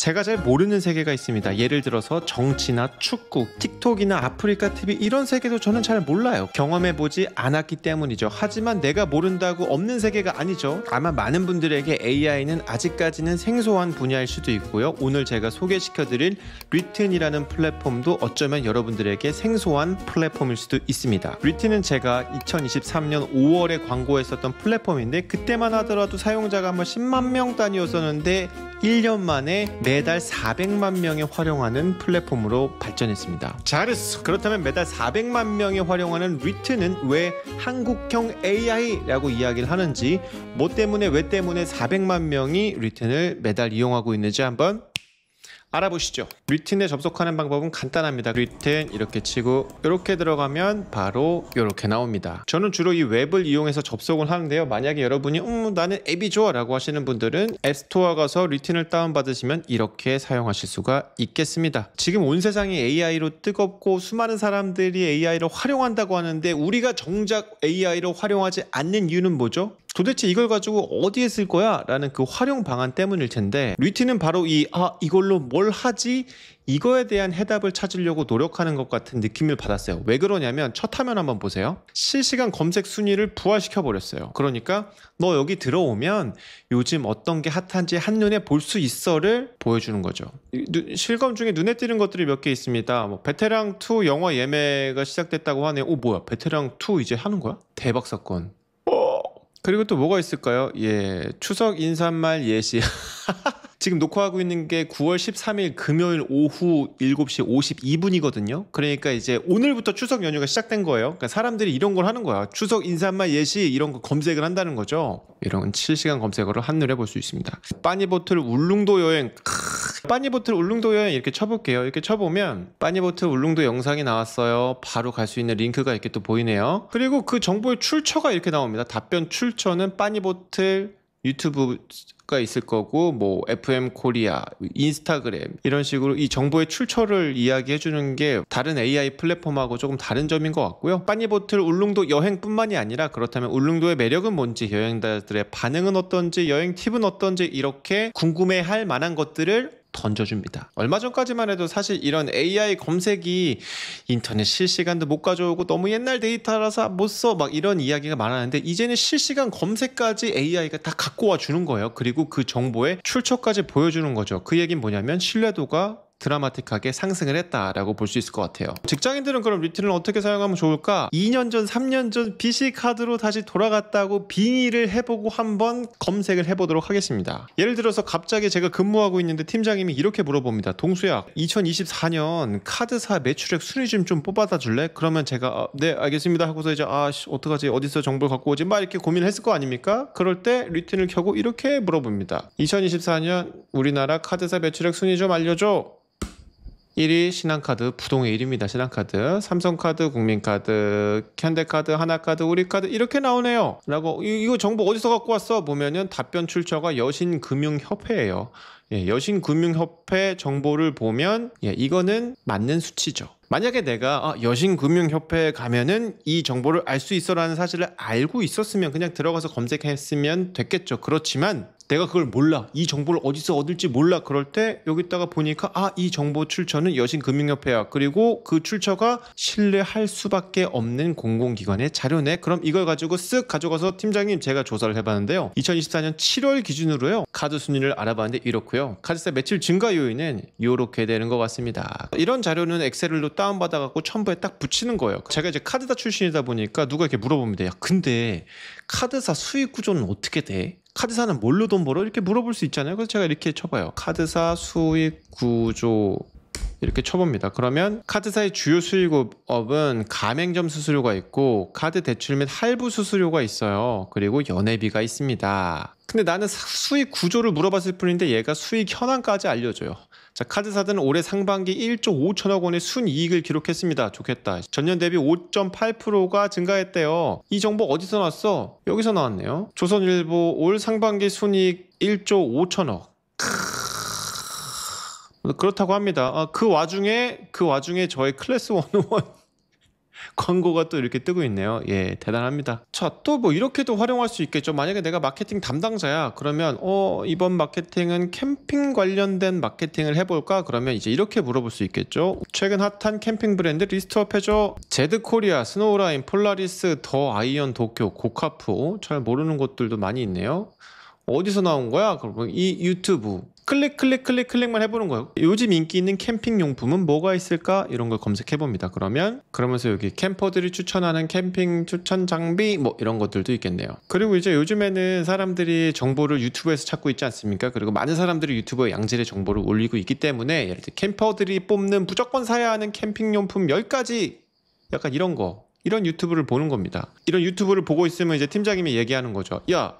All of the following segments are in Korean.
제가 잘 모르는 세계가 있습니다. 예를 들어서 정치나 축구, 틱톡이나 아프리카 TV 이런 세계도 저는 잘 몰라요. 경험해보지 않았기 때문이죠. 하지만 내가 모른다고 없는 세계가 아니죠. 아마 많은 분들에게 AI는 아직까지는 생소한 분야일 수도 있고요. 오늘 제가 소개시켜드릴 리튼이라는 플랫폼도 어쩌면 여러분들에게 생소한 플랫폼일 수도 있습니다. 리튼은 제가 2023년 5월에 광고했었던 플랫폼인데 그때만 하더라도 사용자가 한 10만 명 단위였었는데 1년 만에 매달 400만 명이 활용하는 플랫폼으로 발전했습니다. 잘했어. 그렇다면 매달 400만 명이 활용하는 리트는 왜 한국형 AI라고 이야기를 하는지, 뭐 때문에 왜 때문에 400만 명이 리튼을 매달 이용하고 있는지 한번 알아보시죠 류틴에 접속하는 방법은 간단합니다 류틴 이렇게 치고 이렇게 들어가면 바로 이렇게 나옵니다 저는 주로 이 웹을 이용해서 접속을 하는데요 만약에 여러분이 음 나는 앱이 좋아 라고 하시는 분들은 앱스토어 가서 류틴을 다운받으시면 이렇게 사용하실 수가 있겠습니다 지금 온 세상이 AI로 뜨겁고 수많은 사람들이 AI를 활용한다고 하는데 우리가 정작 AI로 활용하지 않는 이유는 뭐죠? 도대체 이걸 가지고 어디에 쓸 거야? 라는 그 활용 방안 때문일 텐데 류티는 바로 이 아 이걸로 뭘 하지? 이거에 대한 해답을 찾으려고 노력하는 것 같은 느낌을 받았어요. 왜 그러냐면 첫 화면 한번 보세요. 실시간 검색 순위를 부활시켜 버렸어요. 그러니까 너 여기 들어오면 요즘 어떤 게 핫한지 한눈에 볼 수 있어를 보여주는 거죠. 실검 중에 눈에 띄는 것들이 몇 개 있습니다. 뭐 베테랑 2 영화 예매가 시작됐다고 하네요. 오 뭐야 베테랑 2 이제 하는 거야? 대박 사건. 그리고 또 뭐가 있을까요? 예, 추석 인사말 예시. 지금 녹화하고 있는 게 9월 13일 금요일 오후 7시 52분이거든요. 그러니까 이제 오늘부터 추석 연휴가 시작된 거예요. 그러니까 사람들이 이런 걸 하는 거야. 추석 인사말 예시 이런 거 검색을 한다는 거죠. 이런 실시간 검색어를 한눈에 볼 수 있습니다. 빠니보틀 울릉도 여행 크으, 빠니보틀 울릉도 여행 이렇게 쳐볼게요. 이렇게 쳐보면 빠니보틀 울릉도 영상이 나왔어요. 바로 갈 수 있는 링크가 이렇게 또 보이네요. 그리고 그 정보의 출처가 이렇게 나옵니다. 답변 출처는 빠니보틀 유튜브가 있을 거고 뭐 FM 코리아, 인스타그램 이런 식으로 이 정보의 출처를 이야기해 주는 게 다른 AI 플랫폼하고 조금 다른 점인 것 같고요. 빠니보틀 울릉도 여행뿐만이 아니라 그렇다면 울릉도의 매력은 뭔지 여행자들의 반응은 어떤지 여행 팁은 어떤지 이렇게 궁금해할 만한 것들을 던져줍니다. 얼마 전까지만 해도 사실 이런 AI 검색이 인터넷 실시간도 못 가져오고 너무 옛날 데이터라서 못 써 막 이런 이야기가 많았는데 이제는 실시간 검색까지 AI가 다 갖고 와 주는 거예요. 그리고 그 정보의 출처까지 보여주는 거죠. 그 얘기는 뭐냐면 신뢰도가 드라마틱하게 상승을 했다라고 볼 수 있을 것 같아요. 직장인들은 그럼 리틴을 어떻게 사용하면 좋을까? 2년 전, 3년 전 BC카드로 다시 돌아갔다고 빙의를 해보고 한번 검색을 해보도록 하겠습니다. 예를 들어서 갑자기 제가 근무하고 있는데 팀장님이 이렇게 물어봅니다. 동수야, 2024년 카드사 매출액 순위 좀, 뽑아다 줄래? 그러면 제가 아, 네 알겠습니다 하고서 이제 아 씨, 어떡하지 어디서 정보를 갖고 오지 막 이렇게 고민을 했을 거 아닙니까? 그럴 때 리틴을 켜고 이렇게 물어봅니다. 2024년 우리나라 카드사 매출액 순위 좀 알려줘. 1위 신한카드, 부동의 1위입니다. 신한카드, 삼성카드, 국민카드, 현대카드, 하나카드, 우리카드 이렇게 나오네요. 라고 이, 거 정보 어디서 갖고 왔어? 보면은 답변 출처가 여신금융협회예요. 예, 여신금융협회 정보를 보면 예, 이거는 맞는 수치죠. 만약에 내가 아, 여신금융협회에 가면은 이 정보를 알 수 있어라는 사실을 알고 있었으면 그냥 들어가서 검색했으면 됐겠죠. 그렇지만 내가 그걸 몰라. 이 정보를 어디서 얻을지 몰라. 그럴 때 여기다가 보니까 아, 이 정보 출처는 여신금융협회야. 그리고 그 출처가 신뢰할 수밖에 없는 공공기관의 자료네. 그럼 이걸 가지고 쓱 가져가서 팀장님 제가 조사를 해봤는데요. 2024년 7월 기준으로요. 카드 순위를 알아봤는데 이렇고요. 카드사 매출 증가 요인은 이렇게 되는 것 같습니다. 이런 자료는 엑셀로 다운받아갖고 첨부에 딱 붙이는 거예요. 제가 이제 카드사 출신이다 보니까 누가 이렇게 물어봅니다. 야, 근데 카드사 수익 구조는 어떻게 돼? 카드사는 뭘로 돈 벌어? 이렇게 물어볼 수 있잖아요. 그래서 제가 이렇게 쳐봐요. 카드사 수익 구조 이렇게 쳐봅니다. 그러면 카드사의 주요 수익업은 가맹점 수수료가 있고 카드 대출 및 할부 수수료가 있어요. 그리고 연회비가 있습니다. 근데 나는 수익 구조를 물어봤을 뿐인데 얘가 수익 현황까지 알려줘요. 자, 카드사들은 올해 상반기 1조 5천억 원의 순이익을 기록했습니다. 좋겠다. 전년 대비 5.8%가 증가했대요. 이 정보 어디서 나왔어? 여기서 나왔네요. 조선일보 올 상반기 순이익 1조 5천억. 그렇다고 합니다. 아, 그 와중에 그 와중에 저의 클래스 101 광고가 또 이렇게 뜨고 있네요. 예, 대단합니다. 자, 또 뭐 이렇게도 활용할 수 있겠죠. 만약에 내가 마케팅 담당자야. 그러면 어, 이번 마케팅은 캠핑 관련된 마케팅을 해볼까? 그러면 이제 이렇게 물어볼 수 있겠죠. 최근 핫한 캠핑 브랜드 리스트업 해줘. 제드 코리아, 스노우라인, 폴라리스, 더 아이언, 도쿄, 고카프. 잘 모르는 곳들도 많이 있네요. 어디서 나온 거야? 그러면 이 유튜브 클릭 클릭 클릭 클릭만 해보는 거예요 요즘 인기 있는 캠핑 용품은 뭐가 있을까 이런 걸 검색해 봅니다 그러면 그러면서 여기 캠퍼들이 추천하는 캠핑 추천 장비 뭐 이런 것들도 있겠네요 그리고 이제 요즘에는 사람들이 정보를 유튜브에서 찾고 있지 않습니까 그리고 많은 사람들이 유튜브에 양질의 정보를 올리고 있기 때문에 예를 들어 캠퍼들이 뽑는 무조건 사야 하는 캠핑 용품 10가지 약간 이런 거 이런 유튜브를 보는 겁니다 이런 유튜브를 보고 있으면 이제 팀장님이 얘기하는 거죠 야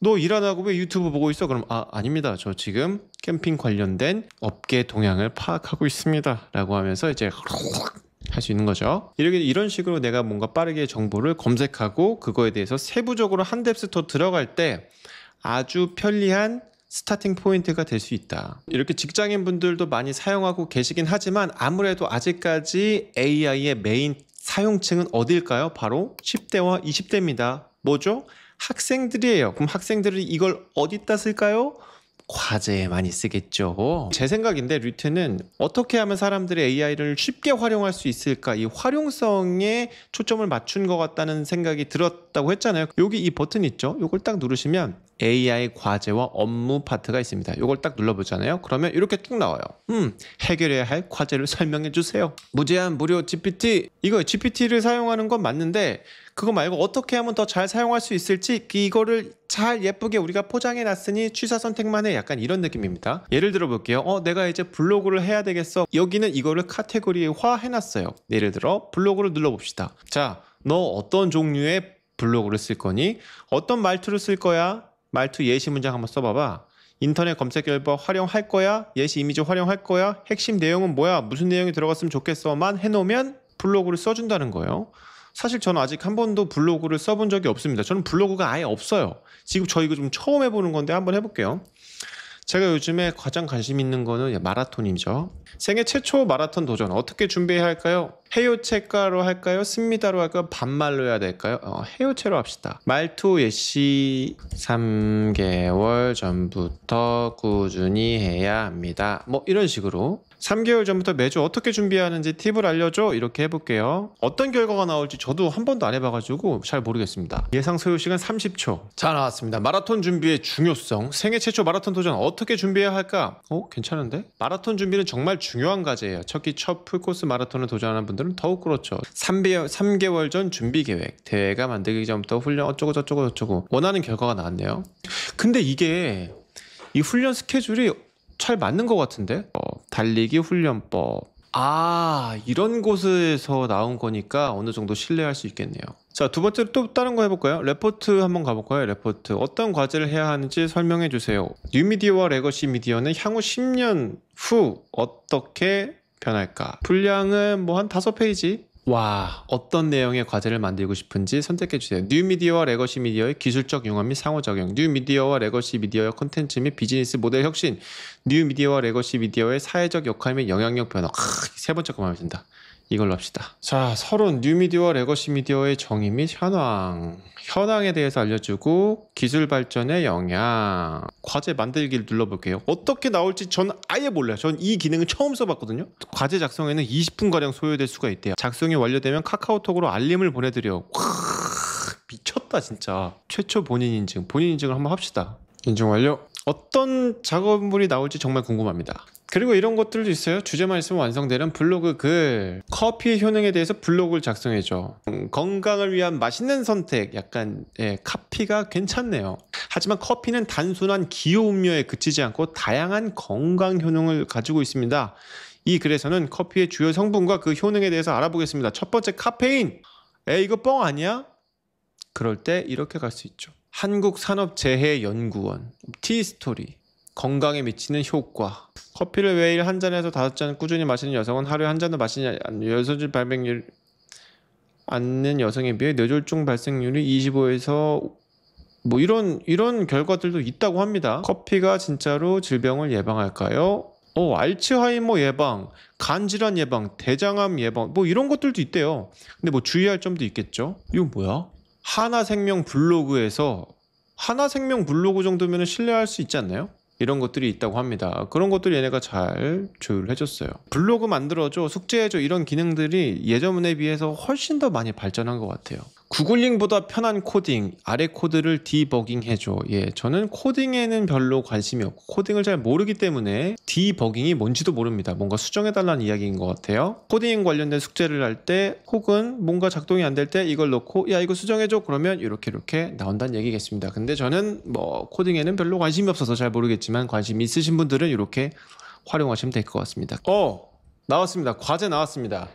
너일안 하고 왜 유튜브 보고 있어? 그럼 아 아닙니다. 저 지금 캠핑 관련된 업계 동향을 파악하고 있습니다.라고 하면서 이제 할 수 있는 거죠. 이렇게 이런 식으로 내가 뭔가 빠르게 정보를 검색하고 그거에 대해서 세부적으로 한 뎁스 토 들어갈 때 아주 편리한 스타팅 포인트가 될 수 있다. 이렇게 직장인 분들도 많이 사용하고 계시긴 하지만 아무래도 아직까지 AI의 메인 사용층은 어딜까요? 바로 10대와 20대입니다. 뭐죠? 학생들이에요. 그럼 학생들이 이걸 어디다 쓸까요? 과제에 많이 쓰겠죠. 제 생각인데 류트는 어떻게 하면 사람들이 AI를 쉽게 활용할 수 있을까 이 활용성에 초점을 맞춘 것 같다는 생각이 들었다고 했잖아요. 여기 이 버튼 있죠? 이걸 딱 누르시면 AI 과제와 업무 파트가 있습니다. 이걸 딱 눌러보잖아요. 그러면 이렇게 쭉 나와요. 음, 해결해야 할 과제를 설명해 주세요. 무제한 무료 GPT 이거 GPT를 사용하는 건 맞는데 그거 말고 어떻게 하면 더 잘 사용할 수 있을지 이거를 잘 예쁘게 우리가 포장해 놨으니 취사 선택만 해 약간 이런 느낌입니다 예를 들어 볼게요 어 내가 이제 블로그를 해야 되겠어 여기는 이거를 카테고리화 해 놨어요 예를 들어 블로그를 눌러 봅시다 자 너 어떤 종류의 블로그를 쓸 거니 어떤 말투를 쓸 거야 말투 예시 문장 한번 써봐봐 인터넷 검색 결과 활용할 거야 예시 이미지 활용할 거야 핵심 내용은 뭐야 무슨 내용이 들어갔으면 좋겠어만 해놓으면 블로그를 써준다는 거예요 사실 저는 아직 한 번도 블로그를 써본 적이 없습니다. 저는 블로그가 아예 없어요. 지금 저 이거 좀 처음 해보는 건데 한번 해볼게요. 제가 요즘에 가장 관심 있는 거는 마라톤이죠. 생애 최초 마라톤 도전 어떻게 준비해야 할까요? 해요체가로 할까요? 습니다로 할까요? 반말로 해야 될까요? 어, 해요체로 합시다. 말투 예시 3개월 전부터 꾸준히 해야 합니다. 뭐 이런 식으로 3개월 전부터 매주 어떻게 준비하는지 팁을 알려줘 이렇게 해볼게요. 어떤 결과가 나올지 저도 한 번도 안 해봐가지고 잘 모르겠습니다. 예상 소요시간 30초. 자 나왔습니다. 마라톤 준비의 중요성, 생애 최초 마라톤 도전 어떻게 어떻게 준비해야 할까? 어? 괜찮은데? 마라톤 준비는 정말 중요한 과제예요. 첫기 첫 풀코스 마라톤을 도전하는 분들은 더욱 그렇죠. 3배, 3개월 전 준비 계획, 대회가 만들기 전부터 훈련 어쩌고 저쩌고 저쩌고 원하는 결과가 나왔네요. 근데 이게 이 훈련 스케줄이 잘 맞는 것 같은데? 어, 달리기 훈련법. 아, 이런 곳에서 나온 거니까 어느 정도 신뢰할 수 있겠네요. 자, 두 번째로 또 다른 거 해볼까요? 레포트 한번 가볼까요? 레포트. 어떤 과제를 해야 하는지 설명해 주세요. 뉴미디어와 레거시 미디어는 향후 10년 후 어떻게 변할까? 분량은 뭐 한 5페이지? 와, 어떤 내용의 과제를 만들고 싶은지 선택해 주세요. 뉴미디어와 레거시 미디어의 기술적 융합 및 상호작용, 뉴미디어와 레거시 미디어의 콘텐츠 및 비즈니스 모델 혁신, 뉴미디어와 레거시 미디어의 사회적 역할 및 영향력 변화. 크, 세 번째 거 마음에 든다. 이걸로 합시다. 자, 서론 뉴미디어 레거시 미디어의 정의 및 현황. 현황에 대해서 알려주고 기술 발전의 영향. 과제 만들기를 눌러볼게요. 어떻게 나올지 전 아예 몰라요. 전 이 기능을 처음 써봤거든요. 과제 작성에는 20분가량 소요될 수가 있대요. 작성이 완료되면 카카오톡으로 알림을 보내드려. 요 미쳤다 진짜. 최초 본인 인증. 본인 인증을 한번 합시다. 인증 완료. 어떤 작업물이 나올지 정말 궁금합니다. 그리고 이런 것들도 있어요. 주제 말씀 완성되는 블로그 글. 커피의 효능에 대해서 블로그를 작성해줘. 음, 건강을 위한 맛있는 선택. 약간 예, 카피가 괜찮네요. 하지만 커피는 단순한 기호 음료에 그치지 않고 다양한 건강 효능을 가지고 있습니다. 이 글에서는 커피의 주요 성분과 그 효능에 대해서 알아보겠습니다. 첫 번째 카페인. 에 이거 뻥 아니야? 그럴 때 이렇게 갈 수 있죠. 한국산업재해연구원 티스토리 건강에 미치는 효과. 커피를 매일 한 잔에서 다섯 잔 꾸준히 마시는 여성은 하루에 한 잔도 마시지 뇌졸중 발병률 않는 여성에 비해 뇌졸중 네 발생률이 25에서 뭐 이런 이런 결과들도 있다고 합니다. 커피가 진짜로 질병을 예방할까요? 어, 알츠하이머 예방, 간 질환 예방, 대장암 예방 뭐 이런 것들도 있대요. 근데 뭐 주의할 점도 있겠죠. 이거 뭐야? 하나생명 블로그에서 하나생명 블로그 정도면 신뢰할 수 있지 않나요? 이런 것들이 있다고 합니다. 그런 것들 얘네가 잘 조율해 줬어요. 블로그 만들어줘, 숙제해줘 이런 기능들이 예전에 비해서 훨씬 더 많이 발전한 것 같아요. 구글링보다 편한 코딩, 아래 코드를 디버깅 해줘. 예, 저는 코딩에는 별로 관심이 없고 코딩을 잘 모르기 때문에 디버깅이 뭔지도 모릅니다. 뭔가 수정해달라는 이야기인 것 같아요. 코딩 관련된 숙제를 할 때 혹은 뭔가 작동이 안 될 때 이걸 넣고 야 이거 수정해줘 그러면 이렇게 이렇게 나온다는 얘기겠습니다. 근데 저는 뭐 코딩에는 별로 관심이 없어서 잘 모르겠지만 관심 있으신 분들은 이렇게 활용하시면 될 것 같습니다. 어 나왔습니다. 과제 나왔습니다.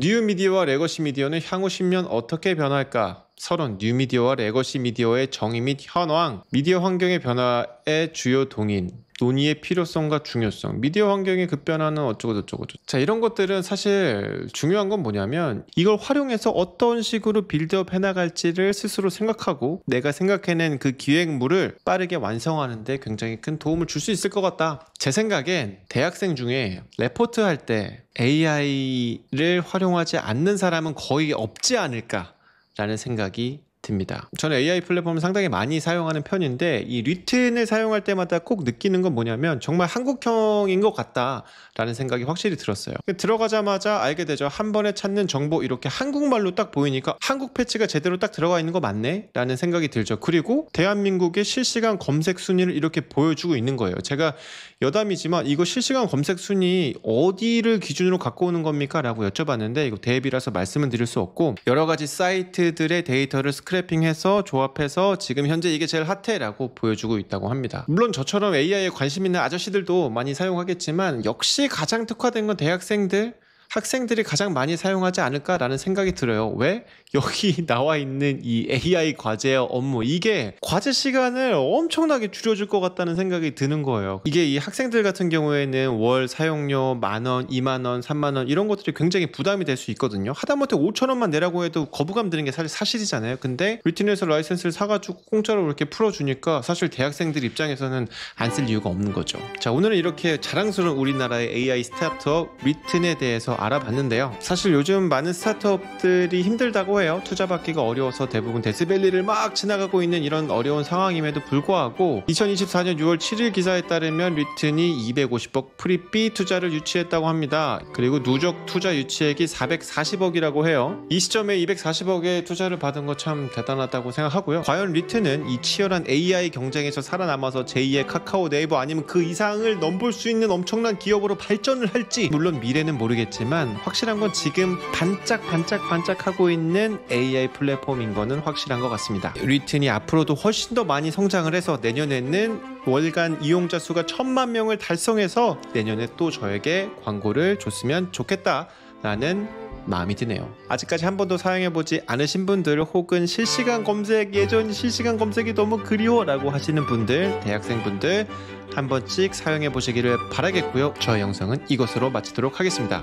뉴미디어와 레거시 미디어는 향후 10년 어떻게 변할까? 서론 뉴미디어와 레거시 미디어의 정의 및 현황, 미디어 환경의 변화의 주요 동인, 논의의 필요성과 중요성, 미디어 환경이 급변하는 어쩌고저쩌고. 자, 이런 것들은 사실 중요한 건 뭐냐면 이걸 활용해서 어떤 식으로 빌드업 해나갈지를 스스로 생각하고 내가 생각해낸 그 기획물을 빠르게 완성하는데 굉장히 큰 도움을 줄 수 있을 것 같다. 제 생각엔 대학생 중에 레포트 할 때 AI를 활용하지 않는 사람은 거의 없지 않을까라는 생각이 리트입니다. 저는 AI 플랫폼을 상당히 많이 사용하는 편인데 이 리튼을 사용할 때마다 꼭 느끼는 건 뭐냐면 정말 한국형인 것 같다라는 생각이 확실히 들었어요. 들어가자마자 알게 되죠. 한 번에 찾는 정보 이렇게 한국말로 딱 보이니까 한국 패치가 제대로 딱 들어가 있는 거 맞네? 라는 생각이 들죠. 그리고 대한민국의 실시간 검색 순위를 이렇게 보여주고 있는 거예요. 제가 여담이지만 이거 실시간 검색 순위 어디를 기준으로 갖고 오는 겁니까? 라고 여쭤봤는데 이거 대비라서 말씀은 드릴 수 없고 여러 가지 사이트들의 데이터를 스크랩 스크래핑해서 조합해서 지금 현재 이게 제일 핫해라고 보여주고 있다고 합니다. 물론 저처럼 AI에 관심 있는 아저씨들도 많이 사용하겠지만 역시 가장 특화된 건 대학생들 학생들이 가장 많이 사용하지 않을까라는 생각이 들어요. 왜? 여기 나와 있는 이 AI 과제 업무 이게 과제 시간을 엄청나게 줄여줄 것 같다는 생각이 드는 거예요. 이게 이 학생들 같은 경우에는 월 사용료 만 원, 이만 원, 삼만 원 이런 것들이 굉장히 부담이 될 수 있거든요. 하다못해 오천 원만 내라고 해도 거부감 드는 게 사실 사실이잖아요. 근데 리틴에서 라이센스를 사가지고 공짜로 이렇게 풀어주니까 사실 대학생들 입장에서는 안 쓸 이유가 없는 거죠. 자 오늘은 이렇게 자랑스러운 우리나라의 AI 스타트업 리튼에 대해서 알아봤는데요. 사실 요즘 많은 스타트업들이 힘들다고 해요. 투자받기가 어려워서 대부분 데스밸리를 막 지나가고 있는 이런 어려운 상황임에도 불구하고 2024년 6월 7일 기사에 따르면 리튼이 250억 프리비 투자를 유치했다고 합니다. 그리고 누적 투자 유치액이 440억이라고 해요. 이 시점에 240억의 투자를 받은 거 참 대단하다고 생각하고요. 과연 리트는 이 치열한 AI 경쟁에서 살아남아서 제2의 카카오 네이버 아니면 그 이상을 넘볼 수 있는 엄청난 기업으로 발전을 할지 물론 미래는 모르겠지만 모지만 확실한 건 지금 반짝반짝 반짝하고 있는 AI 플랫폼인 거는 확실한 것 같습니다. 리튼이 앞으로도 훨씬 더 많이 성장을 해서 내년에는 월간 이용자 수가 천만 명을 달성해서 내년에 또 저에게 광고를 줬으면 좋겠다라는 마음이 드네요. 아직까지 한 번도 사용해보지 않으신 분들 혹은 실시간 검색 예전 실시간 검색이 너무 그리워라고 하시는 분들 대학생분들 한 번씩 사용해보시기를 바라겠고요. 저의 영상은 이것으로 마치도록 하겠습니다.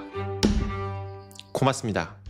고맙습니다.